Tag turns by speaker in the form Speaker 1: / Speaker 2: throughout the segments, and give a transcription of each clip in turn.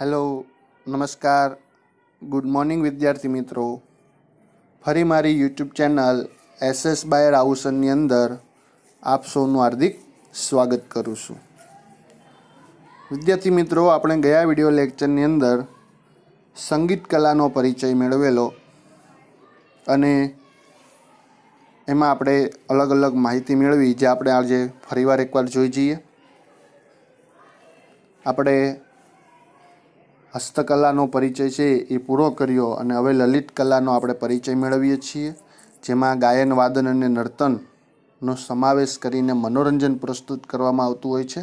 Speaker 1: hello નમસ્કાર good morning વિદ્યાર્થી મિત્રો ફરી મારી YouTube channel S S by રાઉસનની અંદર આપ સૌનું હાર્દિક સ્વાગત કરું છું વિદ્યાર્થી મિત્રો આપણે ગયા વિડીયો લેક્ચરની અંદર સંગીત કલાનો પરિચય મેળવેલો અને એમાં આપણે અલગ અલગ માહિતી મેળવી જે આપણે આજે ફરીવાર એકવાર જોઈ જઈએ આપણે હસ્તકલાનો પરિચય છે એ પૂરો કર્યો અને હવે લલિત કલાનો આપણે પરિચય મેળવીએ છીએ જેમાં ગાયન વાદન અને નર્તનનો સમાવેશ કરીને મનોરંજન પ્રસ્તુત કરવામાં આવતું હોય છે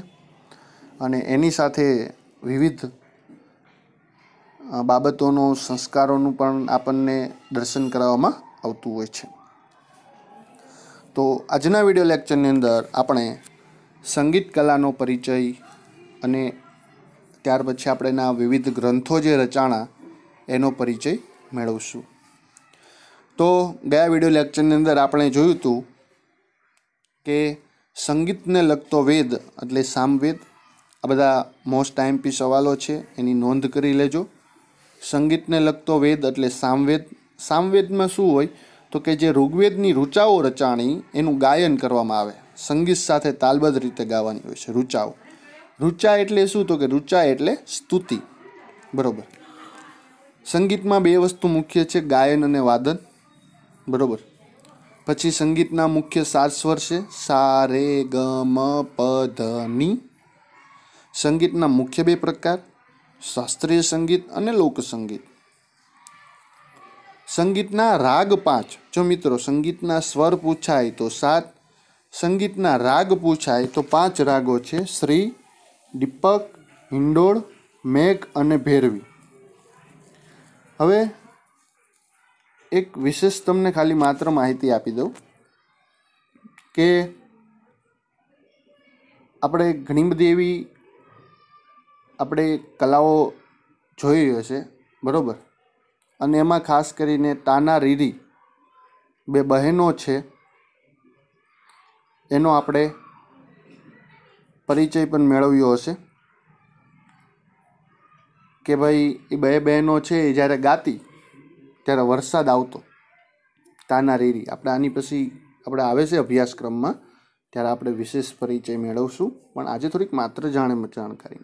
Speaker 1: અને એની સાથે વિવિધ બાબતોનો સંસ્કારોનું પણ આપણને દર્શન કરાવવામાં આવતું હોય છે તો આજના વિડીયો લેક્ચરની અંદર આપણે સંગીત કલાનો પરિચય અને ત્યાર પછી આપણે વિવિધ ગ્રંથો જે રચાણા એનો પરિચય મેળવશું તો ગયા વિડિયો લેક્ચરની અંદર આપણે જોયું હતું કે સંગીતને લગતો વેદ એટલે સામવેદ આ બધા મોસ્ટ ટાઈમપી સવાલો છે એની નોંધ કરી લેજો સંગીતને લગતો વેદ એટલે સામવેદ સામવેદમાં શું હોય તો કે જે ઋગ્વેદની રૂચાઓ રચાણી એનું ગાયન કરવામાં આવે સંગીત સાથે તાલબદ્ધ રીતે ગાવાની હોય છે રૂચાઓ રૂચા એટલે શું તો કે રૂચા એટલે સ્તુતિ બરાબર સંગીતમાં બે વસ્તુ મુખ્ય છે ગાયન અને વાદન બરાબર પછી સંગીતના મુખ્ય સાત સ્વર છે સા રે ગ મ પ ધ ની સંગીતના મુખ્ય બે પ્રકાર શાસ્ત્રીય સંગીત અને લોક સંગીત સંગીતના રાગ પાંચ જો મિત્રો સંગીતના સ્વર પૂછાય તો સાત સંગીતના રાગ પૂછાય તો પાંચ રાગો છે શ્રી દીપક હિંડોળ મેઘ અને ભેરવી હવે એક વિશેષ તમને ખાલી માત્ર માહિતી આપી દઉં કે આપણે ઘણી બધી એવી આપણે કલાઓ જોઈ હશે બરાબર અને એમાં ખાસ કરીને તાના રીરી બે બહેનો છે એનો આપણે પરિચય પણ મેળવ્યો હશે કે ભાઈ એ બે બહેનો છે એ જ્યારે ગાતી ત્યારે વરસાદ આવતો તાના રેરી આપણે આની પછી આપણે આવે છે અભ્યાસક્રમમાં ત્યારે આપણે વિશેષ પરિચય મેળવશું પણ આજે થોડીક માત્ર જાણે જાણકારી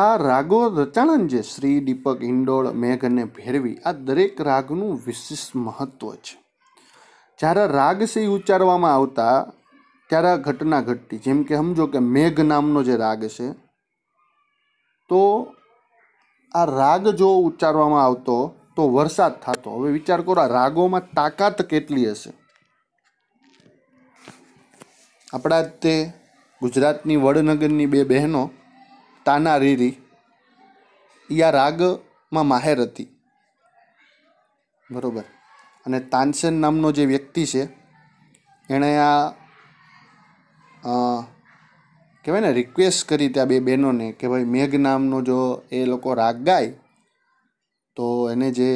Speaker 1: આ રાગો રચાણન જે શ્રી દીપક હિંડોળ મેઘ અને ભેરવી આ દરેક રાગનું વિશેષ મહત્ત્વ છે જ્યારે રાગ સિંહ ઉચ્ચારવામાં આવતા ત્યારે આ ઘટના ઘટતી જેમ કે સમજો કે મેઘ નામનો જે રાગ છે તો આ રાગ જો ઉચ્ચારવામાં આવતો તો વરસાદ થતો હવે વિચાર કરો આ રાગોમાં તાકાત કેટલી હશે આપણા તે ગુજરાતની વડનગરની બે બહેનો તાના રીરી એ આ રાગમાં માહેર હતી બરાબર અને તાનસેન નામનો જે વ્યક્તિ છે એણે આ કહેવાય ને રિક્વેસ્ટ કરી ત્યાં બે બહેનોને કે ભાઈ મેઘ નામનો જો એ લોકો રાગ ગાય તો એને જે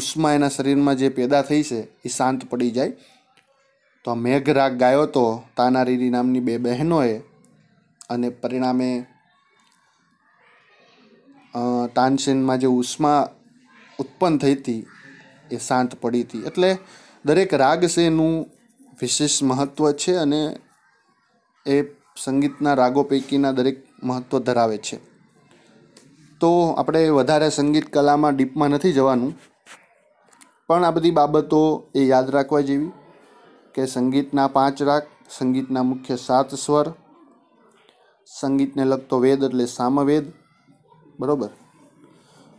Speaker 1: ઉષ્મા એના શરીરમાં જે પેદા થઈ છે એ શાંત પડી જાય તો આ મેઘ રાગ ગાયો તો તાનારીરી નામની બે બહેનોએ અને પરિણામે તાનસેનમાં જે ઉષ્મા ઉત્પન્ન થઈ હતી એ શાંત પડી હતી એટલે દરેક રાગ છે એનું વિશેષ મહત્ત્વ છે અને એ સંગીતના રાગો પૈકીના દરેક મહત્ત્વ ધરાવે છે તો આપણે વધારે સંગીત કલામાં ડીપમાં નથી જવાનું પણ આ બધી બાબતો એ યાદ રાખવા જેવી કે સંગીતના પાંચ રાગ સંગીતના મુખ્ય સાત સ્વર સંગીતને લગતો વેદ એટલે સામવેદ બરાબર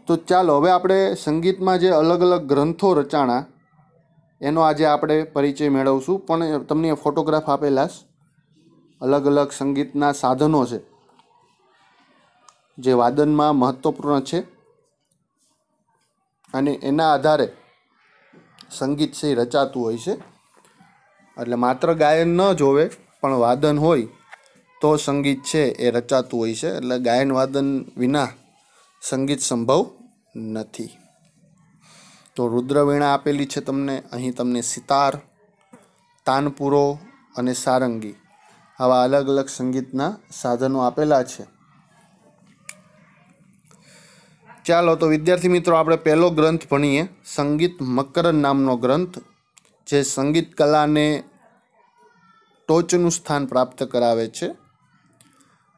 Speaker 1: તો ચાલો હવે આપણે સંગીતમાં જે અલગ અલગ ગ્રંથો રચાણા એનો આજે આપણે પરિચય મેળવશું પણ તમને ફોટોગ્રાફ આપેલાશ અલગ અલગ સંગીતના સાધનો છે જે વાદનમાં મહત્ત્વપૂર્ણ છે અને એના આધારે સંગીત છે એ રચાતું હોય છે એટલે માત્ર ગાયન ન જોવે પણ વાદન હોય તો સંગીત છે એ રચાતું હોય છે એટલે ગાયન વાદન વિના સંગીત સંભવ નથી તો રુદ્રવીણા આપેલી છે તમને અહીં તમને સિતાર તાનપુરો અને સારંગી આવા અલગ અલગ સંગીતના સાધનો આપેલા છે ચાલો તો વિદ્યાર્થી મિત્રો આપણે પહેલો ગ્રંથ ભણીએ સંગીત મકરન નામનો ગ્રંથ જે સંગીત કલાને ટોચનું સ્થાન પ્રાપ્ત કરાવે છે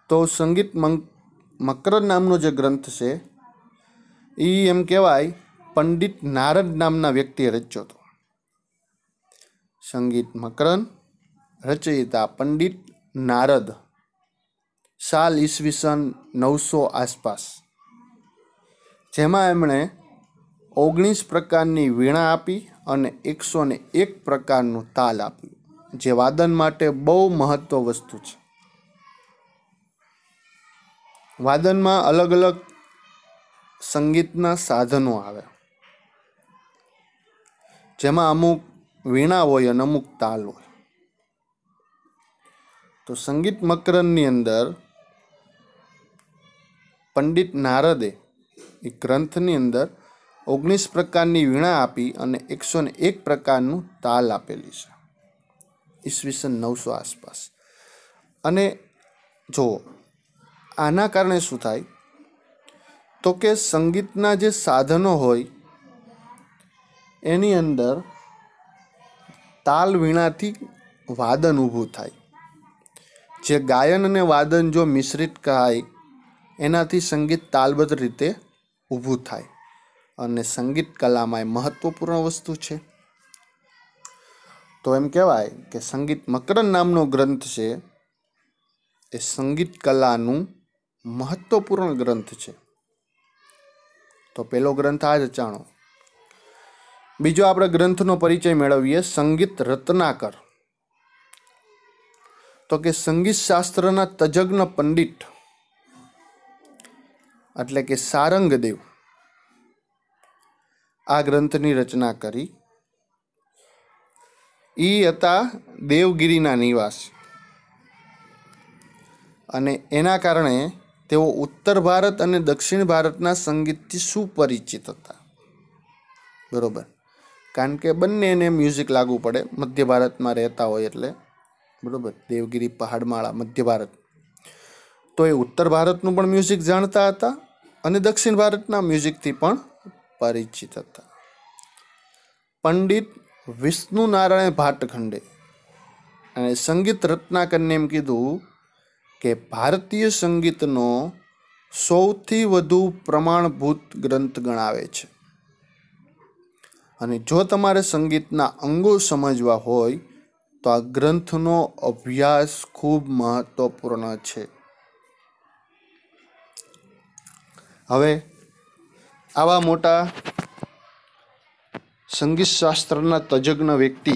Speaker 1: તો સંગીત મકરન નામનો જે ગ્રંથ છે એ એમ કહેવાય પંડિત નારદ નામના વ્યક્તિએ રચ્યો હતો સંગીત મકરન રચયિતા પંડિત નારદ સાલ ઈસવીસન નવસો આસપાસ જેમાં એમણે ઓગણીસ પ્રકારની વીણા આપી અને એકસો ને એક પ્રકારનું તાલ આપ્યું જે વાદન માટે બહુ મહત્વ વસ્તુ છે વાદનમાં અલગ અલગ સંગીતના સાધનો આવે જેમાં અમુક વીણા હોય અને અમુક તાલ હોય તો સંગીત મકરંદની અંદર પંડિત નારદે એ ગ્રંથની અંદર ઓગણીસ પ્રકારની વીણા આપી અને એકસો ને એક પ્રકારનું તાલ આપેલી છે ઈસવીસન નવસો આસપાસ અને જો આના કારણે શું થાય તો કે સંગીતના જે સાધનો હોય એની અંદર તાલ વીણાથી વાદન ઊભું થાય જે ગાયન અને વાદન જો મિશ્રિત કહાય એનાથી સંગીત તાલબદ્ધ રીતે ઊભું થાય અને સંગીત કલામાં એ મહત્વપૂર્ણ વસ્તુ છે તો એમ કહેવાય કે સંગીત મકરન નામનો ગ્રંથ છે એ સંગીત કલાનું મહત્વપૂર્ણ ગ્રંથ છે તો પહેલો ગ્રંથ આ જ ચાણો બીજો આપણે ગ્રંથનો પરિચય મેળવીએ સંગીત રત્નાકર તો કે સંગીત શાસ્ત્રના તજજ્ઞ પંડિત એટલે કે સારંગદેવ આ ગ્રંથની રચના કરી એ હતા દેવગીરીના નિવાસ અને એના કારણે તેઓ ઉત્તર ભારત અને દક્ષિણ ભારતના સંગીતથી સુપરિચિત હતા બરાબર કારણ કે બંનેને મ્યુઝિક લાગુ પડે મધ્ય ભારતમાં રહેતા હોય એટલે બરાબર દેવગીરી પહાડમાળા મધ્ય ભારત તો એ ઉત્તર ભારતનું પણ મ્યુઝિક જાણતા હતા અને દક્ષિણ ભારતના મ્યુઝિકથી પણ પરિચિત હતા પંડિત વિષ્ણુ નારાયણ ભાટખંડે અને સંગીત રત્નાકરને એમ કીધું કે ભારતીય સંગીતનો સૌથી વધુ પ્રમાણભૂત ગ્રંથ ગણાવે છે અને જો તમારે સંગીતના અંગો સમજવા હોય તો આ ગ્રંથનો અભ્યાસ ખૂબ મહત્વપૂર્ણ છે હવે આવા મોટા સંગીત શાસ્ત્રના તજજ્ઞ વ્યક્તિ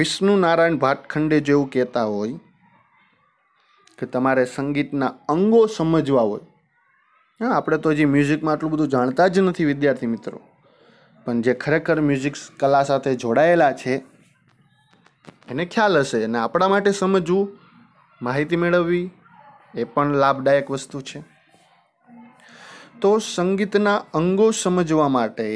Speaker 1: વિષ્ણુ નારાયણ ભાટખંડે જેવું કહેતા હોય કે તમારે સંગીતના અંગો સમજવા હોય હા આપણે તો હજી મ્યુઝિકમાં આટલું બધું જાણતા જ નથી વિદ્યાર્થી મિત્રો પણ જે ખરેખર મ્યુઝિક કલા સાથે જોડાયેલા છે એને ખ્યાલ હશે અને આપણા માટે સમજવું માહિતી મેળવવી એ પણ લાભદાયક વસ્તુ છે તો સંગીતના અંગો સમજવા માટે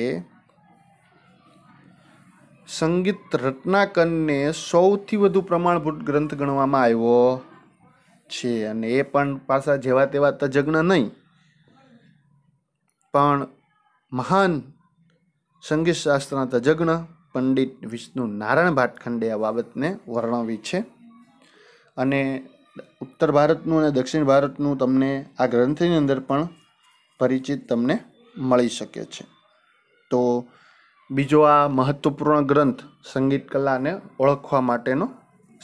Speaker 1: સંગીત રત્નાકરને સૌથી વધુ પ્રમાણભૂત ગ્રંથ ગણવામાં આવ્યો છે અને એ પણ પાછા જેવા તેવા તજજ્ઞ નહીં પણ મહાન સંગીત શાસ્ત્રના તજજ્ઞ પંડિત વિષ્ણુ નારાયણ ભાટખંડે આ બાબતને વર્ણવી છે અને ઉત્તર ભારતનું અને દક્ષિણ ભારતનું તમને આ ગ્રંથની અંદર પણ પરિચિત તમને મળી શકે છે તો બીજો આ મહત્વપૂર્ણ ગ્રંથ સંગીત કલાને ઓળખવા માટેનો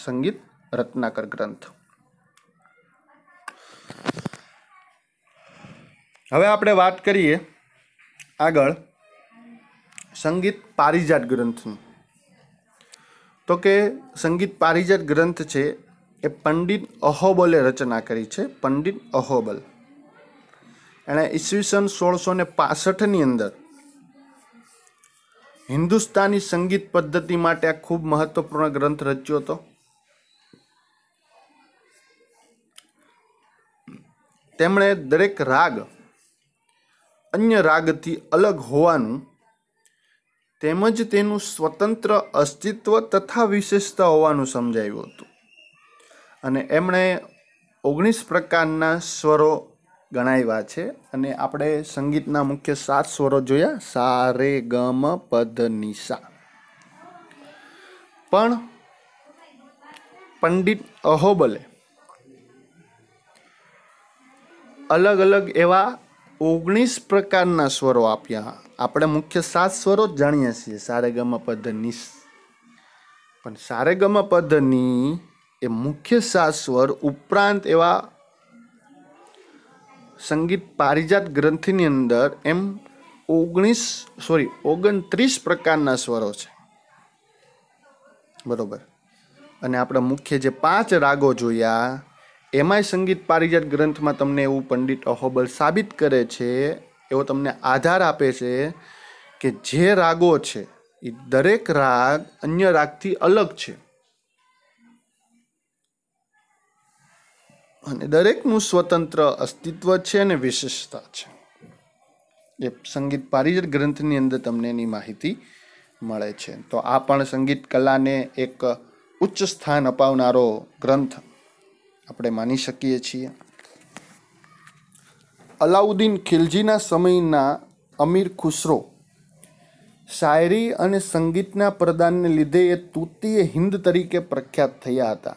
Speaker 1: સંગીત રત્નાકર ગ્રંથ હવે આપણે વાત કરીએ આગળ સંગીત પારિજાત ગ્રંથનું તો કે સંગીત પારિજાત ગ્રંથ છે એ પંડિત અહોબલે રચના કરી છે પંડિત અહોબલ એણે ઈસવીસન સોળસો ને પાસઠની અંદર હિન્દુસ્તાની સંગીત પદ્ધતિ માટે આ ખૂબ મહત્વપૂર્ણ ગ્રંથ રચ્યો હતો તેમણે દરેક રાગ અન્ય રાગથી અલગ હોવાનું તેમજ તેનું સ્વતંત્ર અસ્તિત્વ તથા વિશેષતા હોવાનું સમજાયું હતું અને એમણે ઓગણીસ પ્રકારના સ્વરો ગણાવ્યા છે અને આપણે સંગીતના મુખ્ય સાત સ્વરો જોયા સા રે ગમ પદ નિશા પણ પંડિત અહોબલે અલગ અલગ એવા ઓગણીસ પ્રકારના સ્વરો આપ્યા આપણે મુખ્ય સાત સ્વરો જ જાણીએ છીએ સારેગમ પધની પણ સારેગમ પધની એ મુખ્ય સાત સ્વર ઉપરાંત એવા સંગીત પારિજાત ગ્રંથિની અંદર એમ ઓગણીસ સોરી ઓગણત્રીસ પ્રકારના સ્વરો છે બરોબર અને આપણે મુખ્ય જે પાંચ રાગો જોયા એમાંય સંગીત પારિજાત ગ્રંથમાં તમને એવું પંડિત અહોબલ સાબિત કરે છે એવો તમને આધાર આપે છે કે જે રાગો છે એ દરેક રાગ અન્ય રાગથી અલગ છે અને દરેકનું સ્વતંત્ર અસ્તિત્વ છે અને વિશેષતા છે એ સંગીત પારિજત ગ્રંથની અંદર તમને એની માહિતી મળે છે તો આ પણ સંગીત કલાને એક ઉચ્ચ સ્થાન અપાવનારો ગ્રંથ આપણે માની શકીએ છીએ અલાઉદ્દીન ખિલજીના સમયના અમીર ખુસરો શાયરી અને સંગીતના પ્રદાનને લીધે એ તૃતીય હિન્દ તરીકે પ્રખ્યાત થયા હતા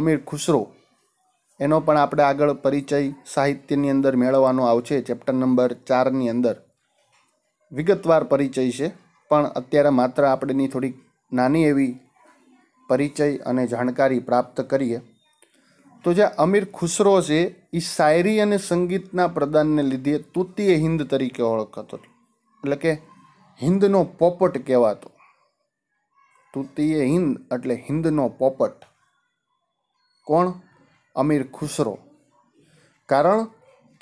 Speaker 1: અમીર ખુસરો એનો પણ આપણે આગળ પરિચય સાહિત્યની અંદર મેળવવાનો આવશે ચેપ્ટર નંબર ચારની અંદર વિગતવાર પરિચય છે પણ અત્યારે માત્ર આપણેની થોડીક નાની એવી પરિચય અને જાણકારી પ્રાપ્ત કરીએ તો જે અમીર ખુસરો છે એ શાયરી અને સંગીતના પ્રદાનને લીધે તૃતીય હિન્દ તરીકે ઓળખાતો એટલે કે હિન્દનો પોપટ કહેવાતો તૃતીય હિન્દ એટલે હિન્દનો પોપટ કોણ અમીર ખુસરો કારણ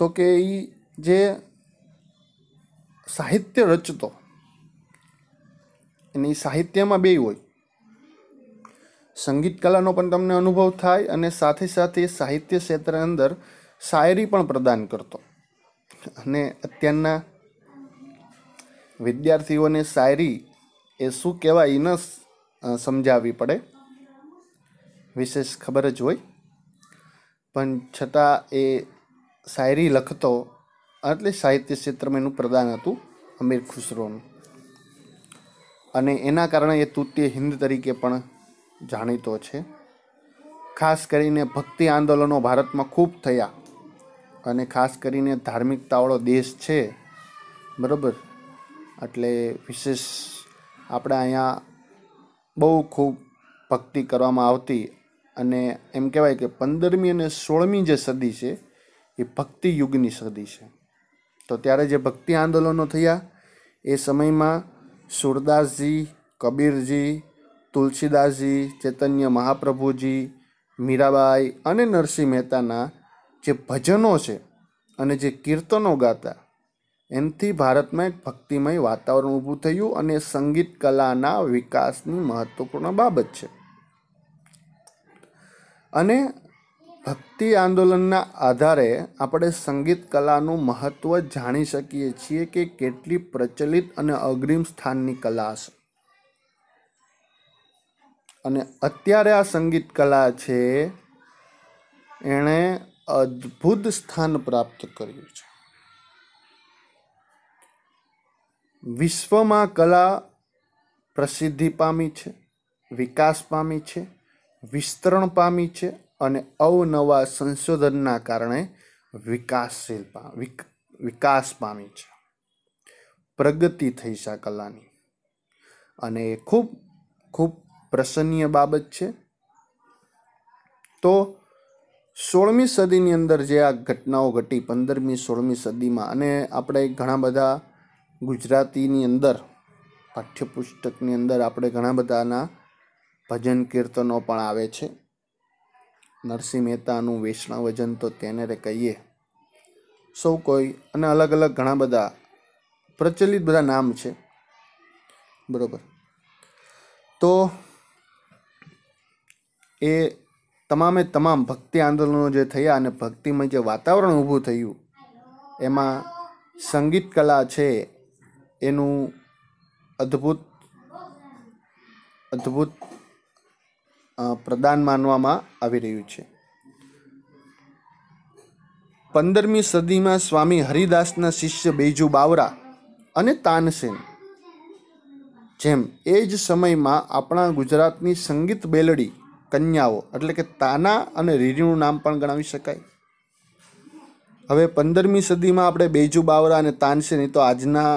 Speaker 1: તો કે એ જે સાહિત્ય રચતો એની સાહિત્યમાં બે હોય સંગીત કલાનો પણ તમને અનુભવ થાય અને સાથે સાથે સાહિત્ય ક્ષેત્ર અંદર શાયરી પણ પ્રદાન કરતો અને અત્યારના વિદ્યાર્થીઓને શાયરી એ શું કહેવાય એ ન સમજાવવી પડે વિશેષ ખબર જ હોય પણ છતાં એ શાયરી લખતો એટલે સાહિત્ય ક્ષેત્રમાં એનું પ્રદાન હતું અમીર ખુસરોનું અને એના કારણે એ તૃતીય હિન્દ તરીકે પણ જાણીતો છે ખાસ કરીને ભક્તિ આંદોલનો ભારતમાં ખૂબ થયા અને ખાસ કરીને ધાર્મિકતાવાળો દેશ છે બરાબર એટલે વિશેષ આપણે અહીંયા બહુ ખૂબ ભક્તિ કરવામાં આવતી અને એમ કહેવાય કે પંદરમી અને સોળમી જે સદી છે એ ભક્તિ યુગની સદી છે તો ત્યારે જે ભક્તિ આંદોલનો થયા એ સમયમાં સુરદાસજી કબીરજી તુલસીદાસજી ચૈતન્ય મહાપ્રભુજી મીરાબાઈ અને નરસિંહ મહેતાના જે ભજનો છે અને જે કીર્તનો ગાતા એનાથી ભારતમાં એક ભક્તિમય વાતાવરણ ઊભું થયું અને સંગીત કલાના વિકાસની મહત્વપૂર્ણ બાબત છે અને ભક્તિ આંદોલનના આધારે આપણે સંગીત કલાનું મહત્ત્વ જાણી શકીએ છીએ કે કેટલી પ્રચલિત અને અગ્રિમ સ્થાનની કલા છે અને અત્યારે આ સંગીત કલા છે એણે અદ્ભુત સ્થાન પ્રાપ્ત કર્યું છે વિશ્વમાં કલા પ્રસિદ્ધિ પામી છે વિકાસ પામી છે વિસ્તરણ પામી છે અને અવનવા સંશોધનના કારણે વિકાસશીલ વિકાસ પામી છે પ્રગતિ થઈ છે કલાની અને એ ખૂબ ખૂબ પ્રસન્નીય બાબત છે તો સોળમી સદીની અંદર જે આ ઘટનાઓ ઘટી પંદરમી સોળમી સદીમાં અને આપણે ઘણા બધા ગુજરાતીની અંદર પાઠ્યપુસ્તકની અંદર આપણે ઘણા બધાના ભજન કીર્તનો પણ આવે છે નરસિંહ મહેતાનું વૈષ્ણવજન તો તેને રે કહીએ સૌ કોઈ અને અલગ અલગ ઘણા બધા પ્રચલિત બધા નામ છે બરાબર તો એ તમામે તમામ ભક્તિ આંદોલનો જે થયા અને ભક્તિમય જે વાતાવરણ ઊભું થયું એમાં સંગીત કલા છે એનું અદ્ભુત અદ્ભુત પ્રદાન માનવામાં આવી રહ્યું છે પંદરમી સદીમાં સ્વામી હરિદાસના શિષ્ય બેજુ બાવરા અને તાનસેન જેમ એ જ સમયમાં આપણા ગુજરાતની સંગીત બેલડી કન્યાઓ એટલે કે તાના અને રીરીનું નામ પણ ગણાવી શકાય હવે પંદરમી સદીમાં આપણે બેજુ બાવરા અને તાનસેન તો આજના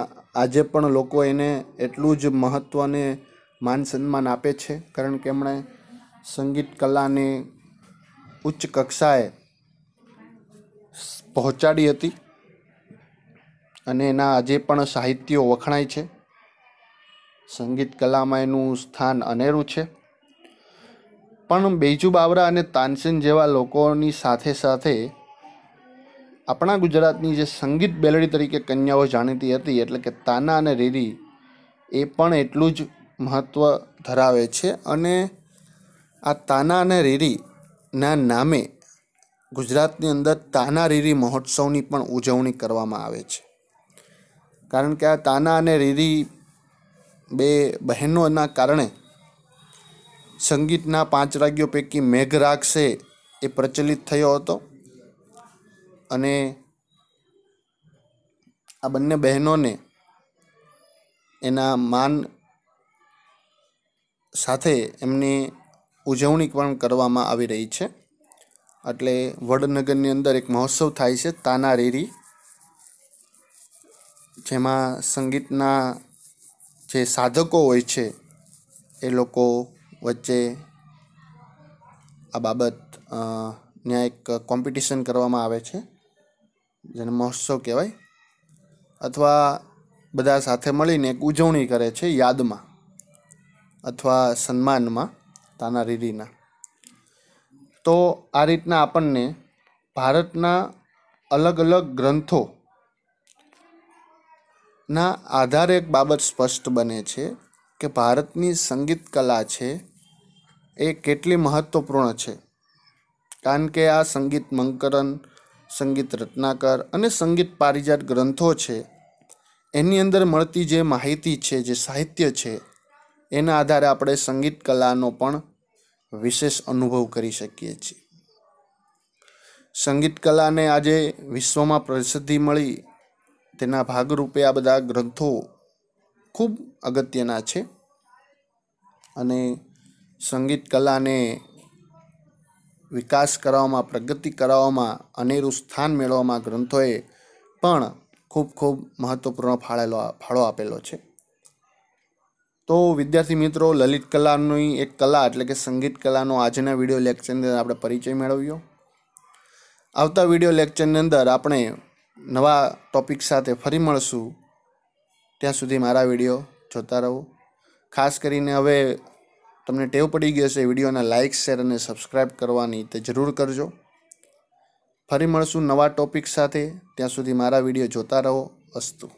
Speaker 1: આજે પણ લોકો એને એટલું જ મહત્ત્વને માન સન્માન આપે છે કારણ કે એમણે સંગીત કલાને ઉચ્ચ કક્ષાએ પહોંચાડી હતી અને એના આજે પણ સાહિત્યો વખણાય છે સંગીત કલામાં એનું સ્થાન અનેરું છે પણ બેજુ બાવરા અને તાનસેન જેવા લોકોની સાથે સાથે આપણા ગુજરાતની જે સંગીત બેલડી તરીકે કન્યાઓ જાણીતી હતી એટલે કે તાના અને રેરી એ પણ એટલું જ મહત્ત્વ ધરાવે છે અને આ તાના અને રેરીના નામે ગુજરાતની અંદર તાના રીરી મહોત્સવની પણ ઉજવણી કરવામાં આવે છે કારણ કે આ તાના અને રીરી બે બહેનોના કારણે સંગીતના પાંચ રાગ્યો પૈકી મેઘરાગ છે એ પ્રચલિત થયો હતો અને આ બંને બહેનોને એના માન સાથે એમની ઉજવણી પણ કરવામાં આવી રહી છે એટલે વડનગરની અંદર એક મહોત્સવ થાય છે તાના રેરી જેમાં સંગીતના જે સાધકો હોય છે એ લોકો વચ્ચે આ બાબત ત્યાં એક કોમ્પિટિશન કરવામાં આવે છે જેને મહોત્સવ કહેવાય અથવા બધા સાથે મળીને એક ઉજવણી કરે છે યાદમાં અથવા સન્માનમાં તાના રીરીના તો આ રીતના આપણને ભારતના અલગ અલગ ગ્રંથો ના આધારે એક બાબત સ્પષ્ટ બને છે કે ભારતની સંગીત કલા છે એ કેટલી મહત્ત્વપૂર્ણ છે કારણ કે આ સંગીત મંકરન સંગીત રત્નાકર અને સંગીત પારિજાત ગ્રંથો છે એની અંદર મળતી જે માહિતી છે જે સાહિત્ય છે એના આધારે આપણે સંગીત કલાનો પણ વિશેષ અનુભવ કરી શકીએ છીએ સંગીત કલાને આજે વિશ્વમાં પ્રસિદ્ધિ મળી તેના ભાગરૂપે આ બધા ગ્રંથો ખૂબ અગત્યના છે અને સંગીત કલાને વિકાસ કરવામાં પ્રગતિ કરાવવામાં અનેરું સ્થાન મેળવવામાં ગ્રંથોએ પણ ખૂબ ખૂબ મહત્ત્વપૂર્ણ ફાળેલો ફાળો આપેલો છે તો વિદ્યાર્થી મિત્રો લલિત કલાની એક કલા એટલે કે સંગીત કલાનો આજના વિડીયો લેક્ચરની અંદર આપણે પરિચય મેળવ્યો આવતા વિડીયો લેક્ચરની અંદર આપણે નવા ટોપિક સાથે ફરી મળશું ત્યાં સુધી મારા વિડીયો જોતા રહો ખાસ કરીને હવે તમને ટેવ પડી ગઈ હશે વિડીયોના લાઇક શેર અને સબસ્ક્રાઈબ કરવાની તે જરૂર કરજો ફરી મળશું નવા ટોપિક સાથે ત્યાં સુધી મારા વિડીયો જોતા રહો અસ્તુ